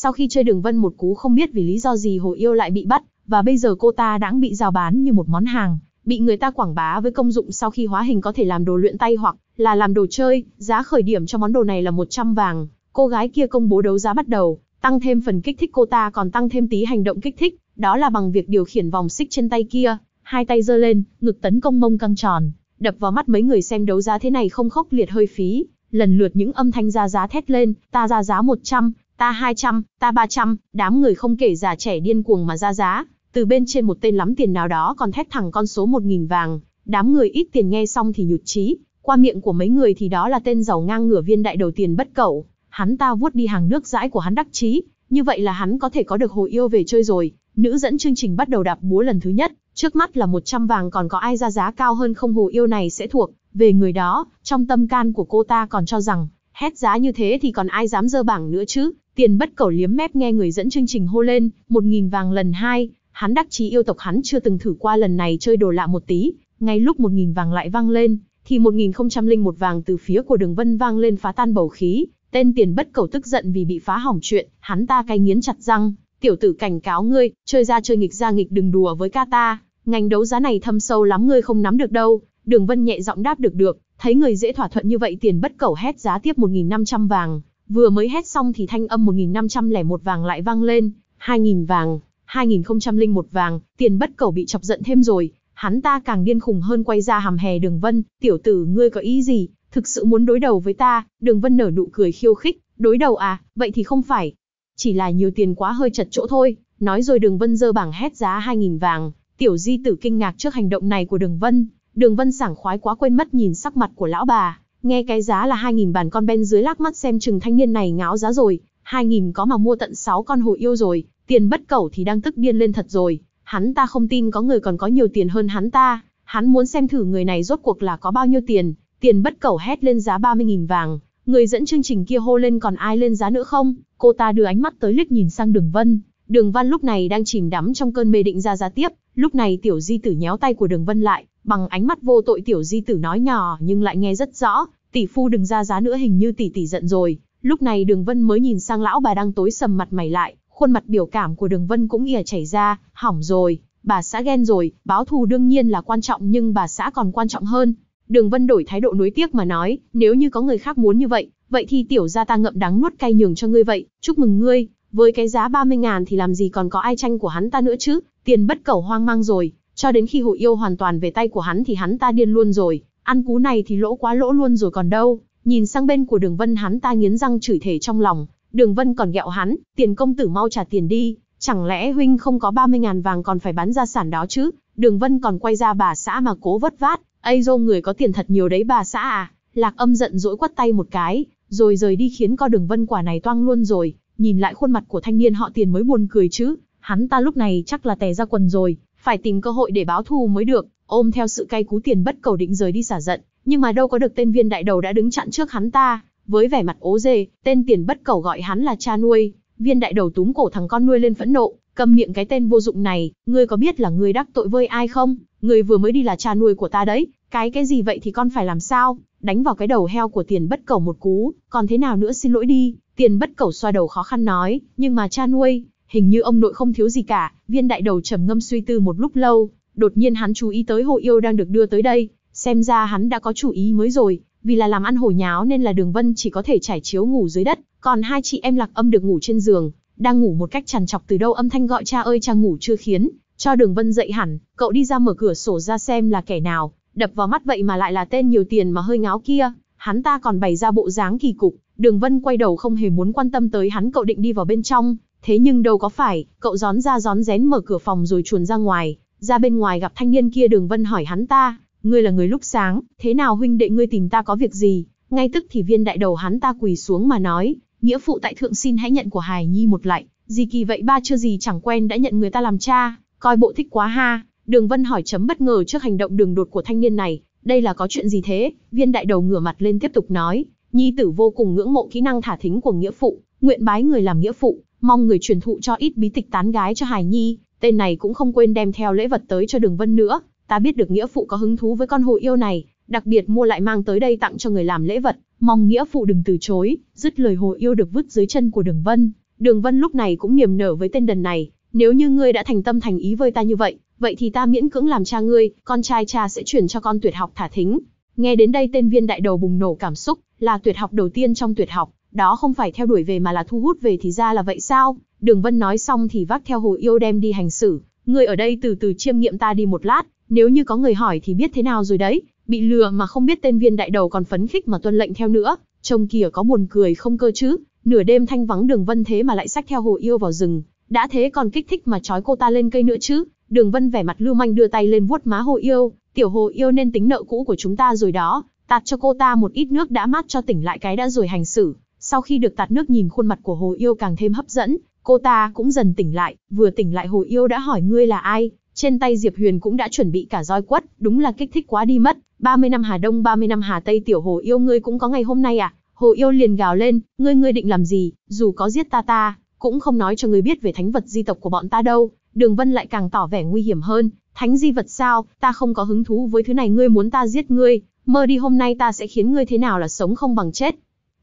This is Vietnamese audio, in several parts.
Sau khi chơi đường vân một cú không biết vì lý do gì hồ yêu lại bị bắt, và bây giờ cô ta đã bị giao bán như một món hàng, bị người ta quảng bá với công dụng sau khi hóa hình có thể làm đồ luyện tay hoặc là làm đồ chơi, giá khởi điểm cho món đồ này là 100 vàng. Cô gái kia công bố đấu giá bắt đầu, tăng thêm phần kích thích cô ta còn tăng thêm tí hành động kích thích, đó là bằng việc điều khiển vòng xích trên tay kia, hai tay giơ lên, ngực tấn công mông căng tròn, đập vào mắt mấy người xem đấu giá thế này không khốc liệt hơi phí, lần lượt những âm thanh ra giá thét lên, ta ra giá 100, Ta 200, ta 300, đám người không kể già trẻ điên cuồng mà ra giá, từ bên trên một tên lắm tiền nào đó còn thét thẳng con số 1.000 vàng. Đám người ít tiền nghe xong thì nhụt chí, qua miệng của mấy người thì đó là tên giàu ngang ngửa viên đại đầu tiền bất cẩu. Hắn ta vuốt đi hàng nước dãi của hắn đắc chí, như vậy là hắn có thể có được hồ yêu về chơi rồi. Nữ dẫn chương trình bắt đầu đạp búa lần thứ nhất, trước mắt là 100 vàng còn có ai ra giá cao hơn không hồ yêu này sẽ thuộc về người đó, trong tâm can của cô ta còn cho rằng, hét giá như thế thì còn ai dám dơ bảng nữa chứ, Tiền bất cẩu liếm mép nghe người dẫn chương trình hô lên, một nghìn vàng lần hai, hắn đắc chí yêu tộc hắn chưa từng thử qua lần này chơi đồ lạ một tí, ngay lúc một nghìn vàng lại vang lên, thì một nghìn không trăm linh một vàng từ phía của đường vân vang lên phá tan bầu khí, tên tiền bất cẩu tức giận vì bị phá hỏng chuyện, hắn ta cay nghiến chặt răng, tiểu tử cảnh cáo ngươi, chơi ra chơi nghịch ra nghịch đừng đùa với ca ta, ngành đấu giá này thâm sâu lắm ngươi không nắm được đâu, đường vân nhẹ giọng đáp được được, thấy người dễ thỏa thuận như vậy tiền bất cẩu hét giá tiếp một nghìn năm trăm vàng, Vừa mới hét xong thì thanh âm 1501 vàng lại vang lên, 2000 vàng, 2001 vàng, tiền bất cầu bị chọc giận thêm rồi, hắn ta càng điên khùng hơn quay ra hàm hè Đường Vân, "Tiểu tử ngươi có ý gì, thực sự muốn đối đầu với ta?" Đường Vân nở nụ cười khiêu khích, "Đối đầu à, vậy thì không phải, chỉ là nhiều tiền quá hơi chật chỗ thôi." Nói rồi Đường Vân giơ bảng hét giá 2000 vàng, Tiểu Di Tử kinh ngạc trước hành động này của Đường Vân, Đường Vân sảng khoái quá quên mất nhìn sắc mặt của lão bà, Nghe cái giá là 2.000 bàn con ben dưới lác mắt xem chừng thanh niên này ngáo giá rồi, 2.000 có mà mua tận 6 con hồ yêu rồi, tiền bất cẩu thì đang tức điên lên thật rồi. Hắn ta không tin có người còn có nhiều tiền hơn hắn ta, hắn muốn xem thử người này rốt cuộc là có bao nhiêu tiền. Tiền bất cẩu hét lên giá 30.000 vàng, người dẫn chương trình kia hô lên còn ai lên giá nữa không? Cô ta đưa ánh mắt tới liếc nhìn sang đường vân. Đường văn lúc này đang chìm đắm trong cơn mê định ra giá tiếp, lúc này tiểu di tử nhéo tay của đường vân lại, Bằng ánh mắt vô tội tiểu di tử nói nhỏ nhưng lại nghe rất rõ, tỷ phu đừng ra giá nữa hình như tỷ tỷ giận rồi. Lúc này đường vân mới nhìn sang lão bà đang tối sầm mặt mày lại, khuôn mặt biểu cảm của đường vân cũng ỉa chảy ra, hỏng rồi, bà xã ghen rồi, báo thù đương nhiên là quan trọng nhưng bà xã còn quan trọng hơn. Đường vân đổi thái độ nuối tiếc mà nói, nếu như có người khác muốn như vậy, vậy thì tiểu gia ta ngậm đắng nuốt cay nhường cho ngươi vậy, chúc mừng ngươi, với cái giá 30 ngàn thì làm gì còn có ai tranh của hắn ta nữa chứ, tiền bất cẩu hoang mang rồi, cho đến khi hội yêu hoàn toàn về tay của hắn thì hắn ta điên luôn rồi, ăn cú này thì lỗ quá lỗ luôn rồi còn đâu. Nhìn sang bên của đường vân hắn ta nghiến răng chửi thề trong lòng, đường vân còn ghẹo hắn, tiền công tử mau trả tiền đi, chẳng lẽ huynh không có 30 ngàn vàng còn phải bán gia sản đó chứ, đường vân còn quay ra bà xã mà cố vất vát, ây dô người có tiền thật nhiều đấy bà xã à, lạc âm giận dỗi quắt tay một cái, rồi rời đi khiến co đường vân quả này toang luôn rồi, nhìn lại khuôn mặt của thanh niên họ tiền mới buồn cười chứ, hắn ta lúc này chắc là tè ra quần rồi, phải tìm cơ hội để báo thù mới được, ôm theo sự cay cú tiền bất cầu định rời đi xả giận, nhưng mà đâu có được tên viên đại đầu đã đứng chặn trước hắn ta, với vẻ mặt ố dề tên tiền bất cầu gọi hắn là cha nuôi, viên đại đầu túm cổ thằng con nuôi lên phẫn nộ, cầm miệng cái tên vô dụng này, ngươi có biết là ngươi đắc tội với ai không, ngươi vừa mới đi là cha nuôi của ta đấy, cái cái gì vậy thì con phải làm sao, đánh vào cái đầu heo của tiền bất cầu một cú, còn thế nào nữa xin lỗi đi, tiền bất cầu xoa đầu khó khăn nói, nhưng mà cha nuôi, hình như ông nội không thiếu gì cả, viên đại đầu trầm ngâm suy tư một lúc lâu, đột nhiên hắn chú ý tới hồ yêu đang được đưa tới đây, xem ra hắn đã có chủ ý mới rồi, vì là làm ăn hồ nháo nên là đường vân chỉ có thể trải chiếu ngủ dưới đất, còn hai chị em lạc âm được ngủ trên giường, đang ngủ một cách trằn trọc từ đâu âm thanh gọi cha ơi cha ngủ chưa khiến, cho đường vân dậy hẳn, cậu đi ra mở cửa sổ ra xem là kẻ nào, đập vào mắt vậy mà lại là tên nhiều tiền mà hơi ngáo kia, hắn ta còn bày ra bộ dáng kỳ cục, đường vân quay đầu không hề muốn quan tâm tới hắn cậu định đi vào bên trong, Thế nhưng đâu có phải, cậu gión ra gión rén mở cửa phòng rồi chuồn ra ngoài, ra bên ngoài gặp thanh niên kia đường vân hỏi hắn ta, ngươi là người lúc sáng, thế nào huynh đệ ngươi tìm ta có việc gì, ngay tức thì viên đại đầu hắn ta quỳ xuống mà nói, nghĩa phụ tại thượng xin hãy nhận của hài nhi một lại, gì kỳ vậy ba chưa gì chẳng quen đã nhận người ta làm cha, coi bộ thích quá ha, đường vân hỏi chấm bất ngờ trước hành động đường đột của thanh niên này, đây là có chuyện gì thế, viên đại đầu ngửa mặt lên tiếp tục nói, nhi tử vô cùng ngưỡng mộ kỹ năng thả thính của nghĩa phụ, nguyện bái người làm nghĩa phụ, mong người truyền thụ cho ít bí tịch tán gái cho hài Nhi, tên này cũng không quên đem theo lễ vật tới cho Đường Vân nữa, ta biết được nghĩa phụ có hứng thú với con hồ yêu này, đặc biệt mua lại mang tới đây tặng cho người làm lễ vật, mong nghĩa phụ đừng từ chối, dứt lời hồ yêu được vứt dưới chân của Đường Vân. Đường Vân lúc này cũng niềm nở với tên đần này, nếu như ngươi đã thành tâm thành ý với ta như vậy, vậy thì ta miễn cưỡng làm cha ngươi, con trai cha sẽ chuyển cho con tuyệt học thả thính. Nghe đến đây tên viên đại đầu bùng nổ cảm xúc, là tuyệt học đầu tiên trong tuyệt học, đó không phải theo đuổi về mà là thu hút về thì ra là vậy sao? Đường Vân nói xong thì vác theo hồ yêu đem đi hành xử. người ở đây từ từ chiêm nghiệm ta đi một lát, nếu như có người hỏi thì biết thế nào rồi đấy. Bị lừa mà không biết tên viên đại đầu còn phấn khích mà tuân lệnh theo nữa. Trông kìa có buồn cười không cơ chứ? Nửa đêm thanh vắng đường Vân thế mà lại sách theo hồ yêu vào rừng. Đã thế còn kích thích mà trói cô ta lên cây nữa chứ. Đường Vân vẻ mặt lưu manh đưa tay lên vuốt má hồ yêu. Tiểu hồ yêu nên tính nợ cũ của chúng ta rồi đó. Tạt cho cô ta một ít nước đã mát cho tỉnh lại cái đã rồi hành xử. Sau khi được tạt nước nhìn khuôn mặt của Hồ Yêu càng thêm hấp dẫn, cô ta cũng dần tỉnh lại, vừa tỉnh lại Hồ Yêu đã hỏi ngươi là ai, trên tay Diệp Huyền cũng đã chuẩn bị cả roi quất, đúng là kích thích quá đi mất, 30 năm Hà Đông 30 năm Hà Tây tiểu Hồ Yêu ngươi cũng có ngày hôm nay à? Hồ Yêu liền gào lên, ngươi ngươi định làm gì, dù có giết ta ta, cũng không nói cho ngươi biết về thánh vật di tộc của bọn ta đâu. Đường Vân lại càng tỏ vẻ nguy hiểm hơn, thánh di vật sao, ta không có hứng thú với thứ này ngươi muốn ta giết ngươi, mơ đi hôm nay ta sẽ khiến ngươi thế nào là sống không bằng chết,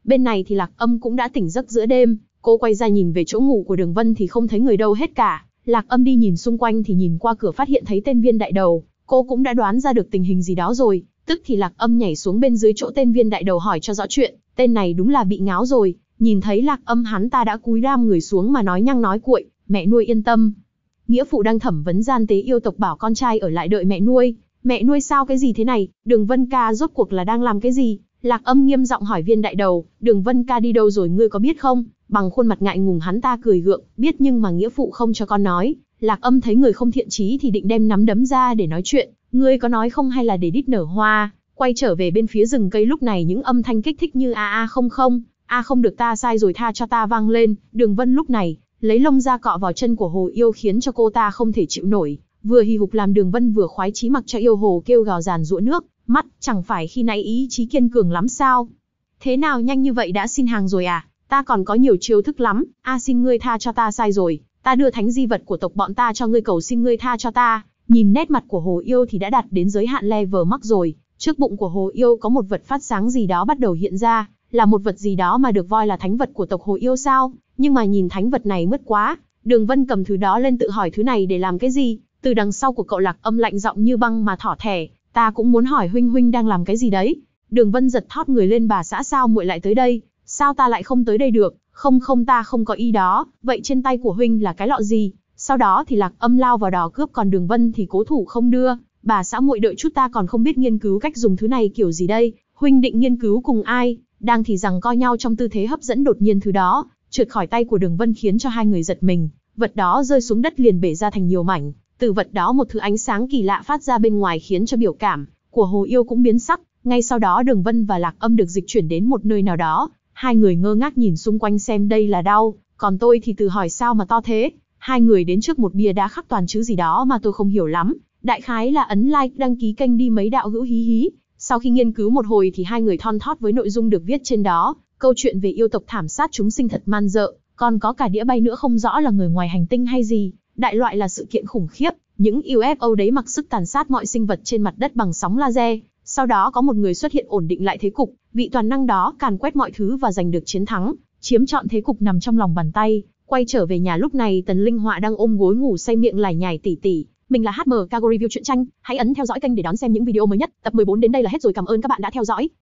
Bên này thì Lạc Âm cũng đã tỉnh giấc giữa đêm, cô quay ra nhìn về chỗ ngủ của Đường Vân thì không thấy người đâu hết cả. Lạc Âm đi nhìn xung quanh thì nhìn qua cửa phát hiện thấy tên viên đại đầu, cô cũng đã đoán ra được tình hình gì đó rồi, tức thì Lạc Âm nhảy xuống bên dưới chỗ tên viên đại đầu hỏi cho rõ chuyện, tên này đúng là bị ngáo rồi, nhìn thấy Lạc Âm hắn ta đã cúi ram người xuống mà nói nhăng nói cuội, mẹ nuôi yên tâm. Nghĩa phụ đang thẩm vấn gian tế yêu tộc bảo con trai ở lại đợi mẹ nuôi, mẹ nuôi sao cái gì thế này, đường vân ca rốt cuộc là đang làm cái gì, Lạc âm nghiêm giọng hỏi viên đại đầu, đường vân ca đi đâu rồi ngươi có biết không? Bằng khuôn mặt ngại ngùng hắn ta cười gượng, biết nhưng mà nghĩa phụ không cho con nói. Lạc âm thấy người không thiện trí thì định đem nắm đấm ra để nói chuyện. Ngươi có nói không hay là để đít nở hoa? Quay trở về bên phía rừng cây lúc này những âm thanh kích thích như a a không không, a không được ta sai rồi tha cho ta vang lên. Đường vân lúc này, lấy lông ra cọ vào chân của hồ yêu khiến cho cô ta không thể chịu nổi. Vừa hì hục làm đường vân vừa khoái chí mặc cho yêu hồ kêu gào giàn rũa nước, mắt, chẳng phải khi nãy ý chí kiên cường lắm sao? Thế nào nhanh như vậy đã xin hàng rồi à? Ta còn có nhiều chiêu thức lắm, a à, xin ngươi tha cho ta sai rồi, ta đưa thánh di vật của tộc bọn ta cho ngươi cầu xin ngươi tha cho ta. Nhìn nét mặt của hồ yêu thì đã đạt đến giới hạn level mắc rồi, trước bụng của hồ yêu có một vật phát sáng gì đó bắt đầu hiện ra, là một vật gì đó mà được voi là thánh vật của tộc hồ yêu sao, nhưng mà nhìn thánh vật này mất quá, đường vân cầm thứ đó lên tự hỏi thứ này để làm cái gì, từ đằng sau của cậu lạc âm lạnh giọng như băng mà thỏ thẻ, Ta cũng muốn hỏi huynh huynh đang làm cái gì đấy? Đường Vân giật thót người lên bà xã sao muội lại tới đây, sao ta lại không tới đây được? Không không ta không có ý đó, vậy trên tay của huynh là cái lọ gì? Sau đó thì Lạc Âm lao vào đò cướp còn Đường Vân thì cố thủ không đưa, bà xã muội đợi chút ta còn không biết nghiên cứu cách dùng thứ này kiểu gì đây, huynh định nghiên cứu cùng ai? Đang thì rằng coi nhau trong tư thế hấp dẫn đột nhiên thứ đó, trượt khỏi tay của Đường Vân khiến cho hai người giật mình, vật đó rơi xuống đất liền bể ra thành nhiều mảnh, từ vật đó một thứ ánh sáng kỳ lạ phát ra bên ngoài khiến cho biểu cảm của Hồ Yêu cũng biến sắc, ngay sau đó Đường Vân và Lạc Âm được dịch chuyển đến một nơi nào đó, hai người ngơ ngác nhìn xung quanh xem đây là đau, còn tôi thì tự hỏi sao mà to thế, hai người đến trước một bia đá khắc toàn chữ gì đó mà tôi không hiểu lắm, đại khái là ấn like, đăng ký kênh đi mấy đạo hữu hí hí. Sau khi nghiên cứu một hồi thì hai người thon thót với nội dung được viết trên đó, câu chuyện về yêu tộc thảm sát chúng sinh thật man dợ, còn có cả đĩa bay nữa không rõ là người ngoài hành tinh hay gì, Đại loại là sự kiện khủng khiếp, những UFO đấy mặc sức tàn sát mọi sinh vật trên mặt đất bằng sóng laser, sau đó có một người xuất hiện ổn định lại thế cục, vị toàn năng đó càn quét mọi thứ và giành được chiến thắng, chiếm trọn thế cục nằm trong lòng bàn tay, quay trở về nhà lúc này Tần Linh Họa đang ôm gối ngủ say miệng lải nhải tỉ tỉ. Mình là HM Cago Review truyện tranh, hãy ấn theo dõi kênh để đón xem những video mới nhất. Tập 14 đến đây là hết rồi, cảm ơn các bạn đã theo dõi.